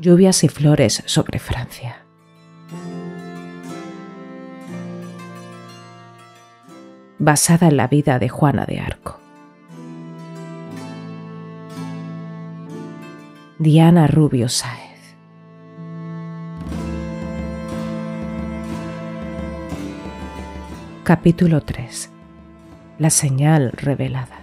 Lluvias y flores sobre Francia. Basada en la vida de Juana de Arco. Diana Rubio Sae. Capítulo 3. La señal revelada.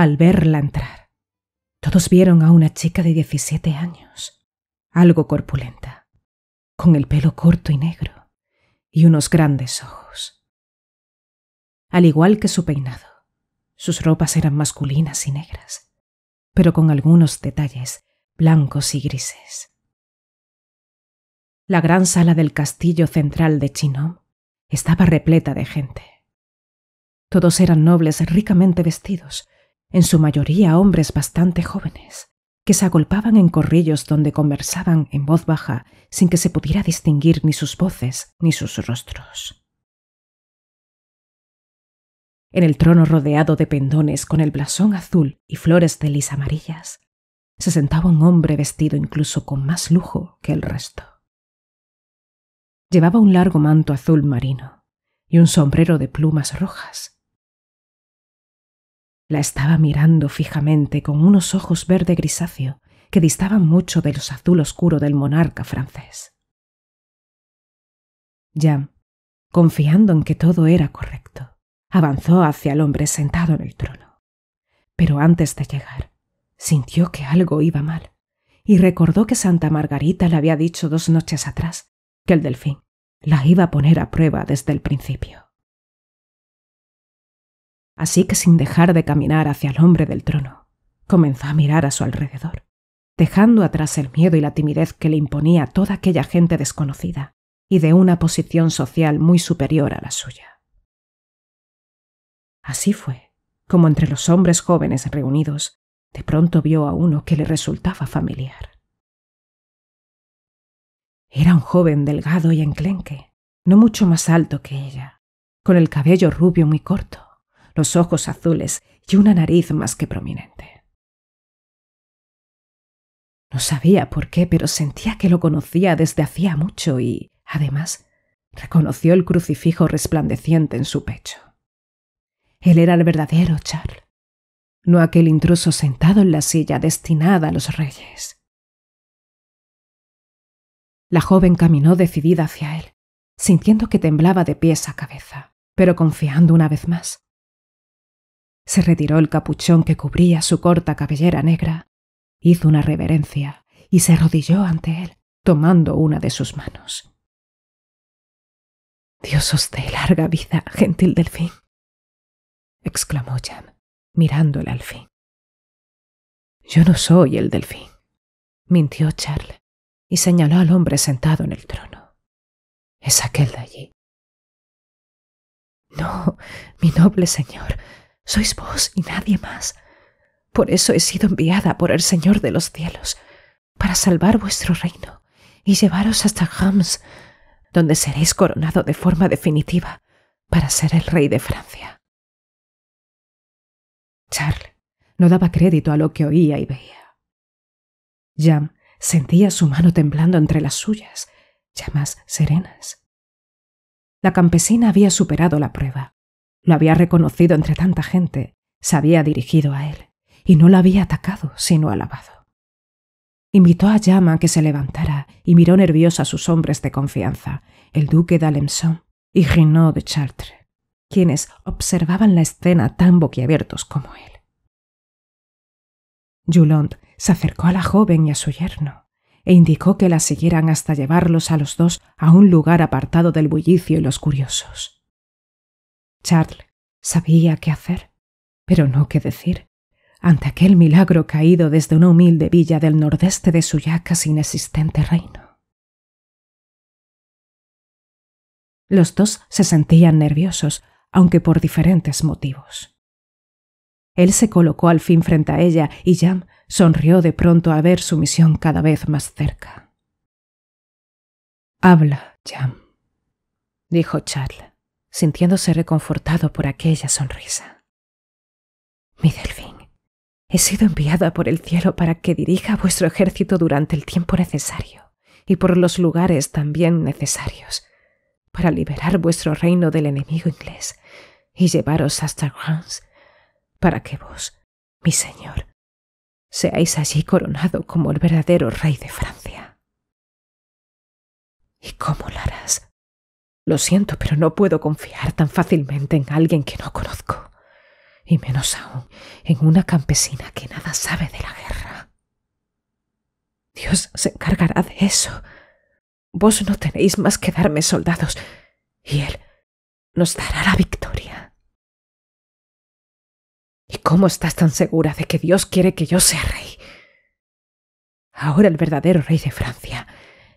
al verla entrar. Todos vieron a una chica de 17 años, algo corpulenta, con el pelo corto y negro y unos grandes ojos. Al igual que su peinado, sus ropas eran masculinas y negras, pero con algunos detalles blancos y grises. La gran sala del castillo central de Chinom estaba repleta de gente. Todos eran nobles ricamente vestidos, en su mayoría hombres bastante jóvenes, que se agolpaban en corrillos donde conversaban en voz baja sin que se pudiera distinguir ni sus voces ni sus rostros. En el trono rodeado de pendones con el blasón azul y flores de lis amarillas, se sentaba un hombre vestido incluso con más lujo que el resto. Llevaba un largo manto azul marino y un sombrero de plumas rojas, la estaba mirando fijamente con unos ojos verde grisáceo que distaban mucho de los azul oscuro del monarca francés. Jean, confiando en que todo era correcto, avanzó hacia el hombre sentado en el trono. Pero antes de llegar, sintió que algo iba mal y recordó que Santa Margarita le había dicho dos noches atrás que el delfín la iba a poner a prueba desde el principio. Así que sin dejar de caminar hacia el hombre del trono, comenzó a mirar a su alrededor, dejando atrás el miedo y la timidez que le imponía toda aquella gente desconocida y de una posición social muy superior a la suya. Así fue, como entre los hombres jóvenes reunidos, de pronto vio a uno que le resultaba familiar. Era un joven delgado y enclenque, no mucho más alto que ella, con el cabello rubio muy corto, los ojos azules y una nariz más que prominente. No sabía por qué, pero sentía que lo conocía desde hacía mucho y, además, reconoció el crucifijo resplandeciente en su pecho. Él era el verdadero Charles, no aquel intruso sentado en la silla destinada a los reyes. La joven caminó decidida hacia él, sintiendo que temblaba de pies a cabeza, pero confiando una vez más, se retiró el capuchón que cubría su corta cabellera negra, hizo una reverencia y se arrodilló ante él, tomando una de sus manos. Dios os dé larga vida, gentil delfín, exclamó Jan, mirándole al fin. Yo no soy el delfín, mintió Charles y señaló al hombre sentado en el trono. Es aquel de allí. No, mi noble señor, sois vos y nadie más. Por eso he sido enviada por el Señor de los cielos, para salvar vuestro reino y llevaros hasta Hams, donde seréis coronado de forma definitiva para ser el rey de Francia. Charles no daba crédito a lo que oía y veía. Jam sentía su mano temblando entre las suyas, ya más serenas. La campesina había superado la prueba. Lo había reconocido entre tanta gente, se había dirigido a él, y no lo había atacado, sino alabado. Invitó a Yama a que se levantara y miró nerviosa a sus hombres de confianza, el duque d'Alençon y Renaud de Chartres, quienes observaban la escena tan boquiabiertos como él. Julon se acercó a la joven y a su yerno, e indicó que la siguieran hasta llevarlos a los dos a un lugar apartado del bullicio y los curiosos. Charles sabía qué hacer, pero no qué decir, ante aquel milagro caído desde una humilde villa del nordeste de su ya casi inexistente reino. Los dos se sentían nerviosos, aunque por diferentes motivos. Él se colocó al fin frente a ella y Jam sonrió de pronto a ver su misión cada vez más cerca. Habla, Jam, dijo Charles sintiéndose reconfortado por aquella sonrisa. Mi delfín, he sido enviada por el cielo para que dirija vuestro ejército durante el tiempo necesario y por los lugares también necesarios, para liberar vuestro reino del enemigo inglés y llevaros hasta Reims, para que vos, mi señor, seáis allí coronado como el verdadero rey de Francia. ¿Y cómo lo hará? Lo siento, pero no puedo confiar tan fácilmente en alguien que no conozco, y menos aún en una campesina que nada sabe de la guerra. Dios se encargará de eso. Vos no tenéis más que darme soldados, y Él nos dará la victoria. ¿Y cómo estás tan segura de que Dios quiere que yo sea rey? Ahora el verdadero rey de Francia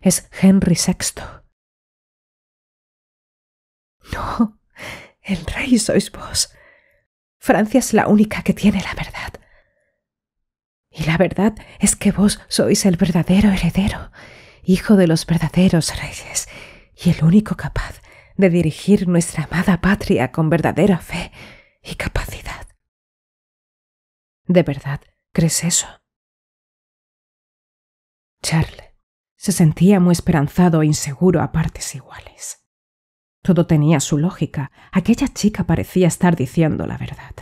es Henry VI no, el rey sois vos. Francia es la única que tiene la verdad. Y la verdad es que vos sois el verdadero heredero, hijo de los verdaderos reyes, y el único capaz de dirigir nuestra amada patria con verdadera fe y capacidad. ¿De verdad crees eso? Charles se sentía muy esperanzado e inseguro a partes iguales. Todo tenía su lógica. Aquella chica parecía estar diciendo la verdad.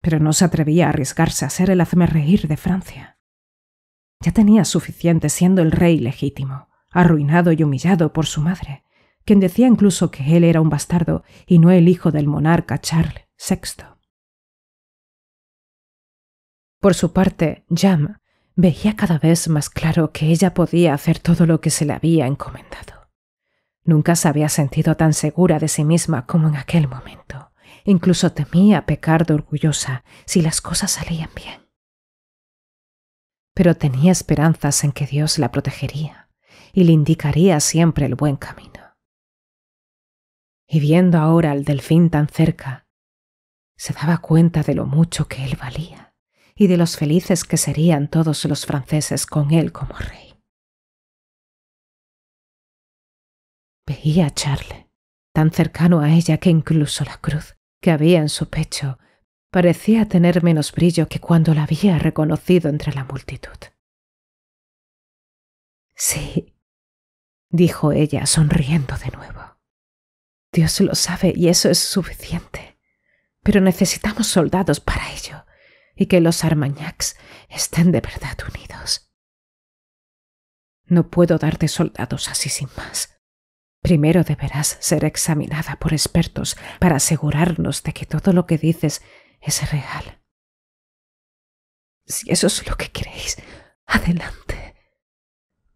Pero no se atrevía a arriesgarse a ser el hazmerreír de Francia. Ya tenía suficiente siendo el rey legítimo, arruinado y humillado por su madre, quien decía incluso que él era un bastardo y no el hijo del monarca Charles VI. Por su parte, Jam veía cada vez más claro que ella podía hacer todo lo que se le había encomendado. Nunca se había sentido tan segura de sí misma como en aquel momento. Incluso temía pecar de orgullosa si las cosas salían bien. Pero tenía esperanzas en que Dios la protegería y le indicaría siempre el buen camino. Y viendo ahora al delfín tan cerca, se daba cuenta de lo mucho que él valía y de los felices que serían todos los franceses con él como rey. Veía a Charles, tan cercano a ella que incluso la cruz que había en su pecho parecía tener menos brillo que cuando la había reconocido entre la multitud. Sí, dijo ella, sonriendo de nuevo. Dios lo sabe y eso es suficiente. Pero necesitamos soldados para ello y que los Armagnacs estén de verdad unidos. No puedo darte soldados así sin más. Primero deberás ser examinada por expertos para asegurarnos de que todo lo que dices es real. Si eso es lo que queréis, adelante.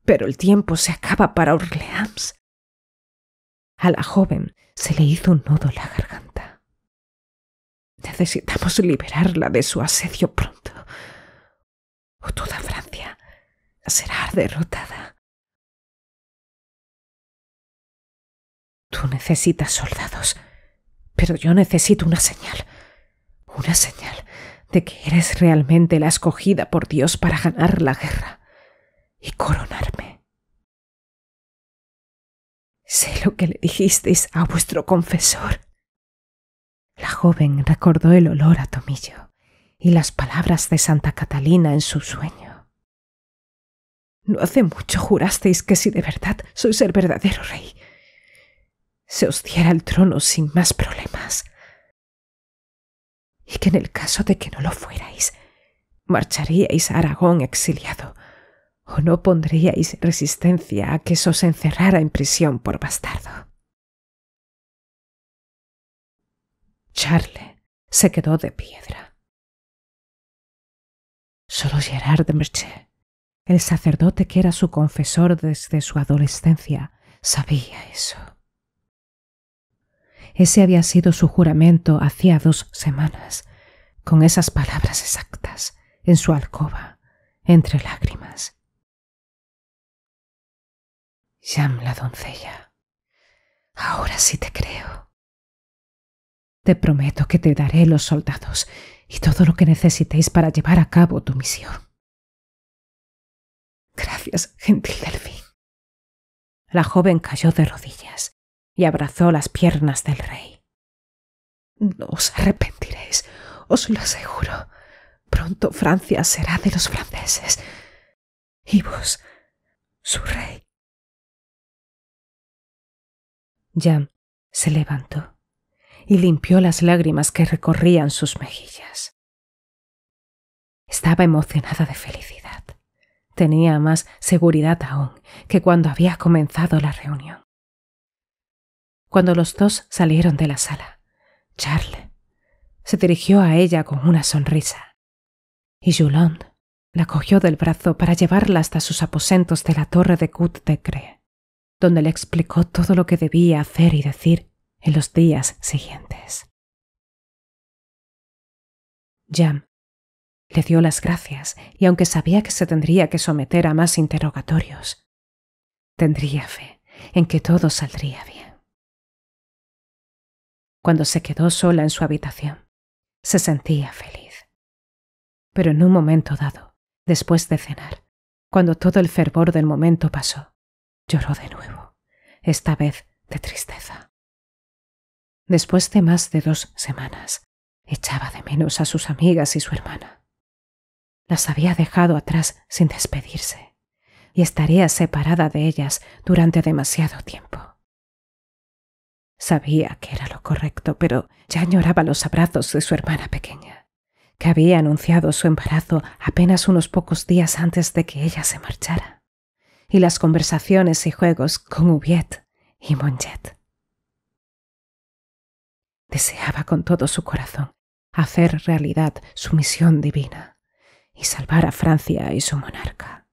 Pero el tiempo se acaba para Orleans. A la joven se le hizo un nudo en la garganta. Necesitamos liberarla de su asedio pronto. O toda Francia será derrotada. Tú necesitas soldados, pero yo necesito una señal, una señal de que eres realmente la escogida por Dios para ganar la guerra y coronarme. Sé lo que le dijisteis a vuestro confesor. La joven recordó el olor a tomillo y las palabras de Santa Catalina en su sueño. No hace mucho jurasteis que si de verdad sois el verdadero rey, se os diera el trono sin más problemas. Y que en el caso de que no lo fuerais, marcharíais a Aragón exiliado, o no pondríais resistencia a que se os encerrara en prisión por bastardo. Charles se quedó de piedra. Solo Gerard de Merchet, el sacerdote que era su confesor desde su adolescencia, sabía eso. Ese había sido su juramento hacía dos semanas, con esas palabras exactas, en su alcoba, entre lágrimas. Yam, la doncella, ahora sí te creo. Te prometo que te daré los soldados y todo lo que necesitéis para llevar a cabo tu misión. Gracias, gentil delfín. La joven cayó de rodillas y abrazó las piernas del rey. No os arrepentiréis, os lo aseguro. Pronto Francia será de los franceses. Y vos, su rey. Jan se levantó y limpió las lágrimas que recorrían sus mejillas. Estaba emocionada de felicidad. Tenía más seguridad aún que cuando había comenzado la reunión cuando los dos salieron de la sala. Charles se dirigió a ella con una sonrisa y Julon la cogió del brazo para llevarla hasta sus aposentos de la torre de kut de donde le explicó todo lo que debía hacer y decir en los días siguientes. Jam le dio las gracias y aunque sabía que se tendría que someter a más interrogatorios, tendría fe en que todo saldría bien cuando se quedó sola en su habitación. Se sentía feliz. Pero en un momento dado, después de cenar, cuando todo el fervor del momento pasó, lloró de nuevo, esta vez de tristeza. Después de más de dos semanas, echaba de menos a sus amigas y su hermana. Las había dejado atrás sin despedirse, y estaría separada de ellas durante demasiado tiempo. Sabía que era lo correcto, pero ya añoraba los abrazos de su hermana pequeña, que había anunciado su embarazo apenas unos pocos días antes de que ella se marchara, y las conversaciones y juegos con Hubiet y Monjet. Deseaba con todo su corazón hacer realidad su misión divina y salvar a Francia y su monarca.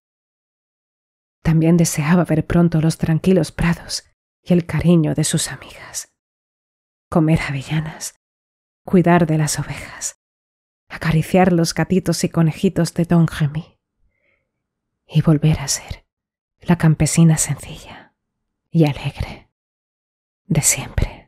También deseaba ver pronto los tranquilos prados el cariño de sus amigas. Comer avellanas, cuidar de las ovejas, acariciar los gatitos y conejitos de Don gemí y volver a ser la campesina sencilla y alegre de siempre.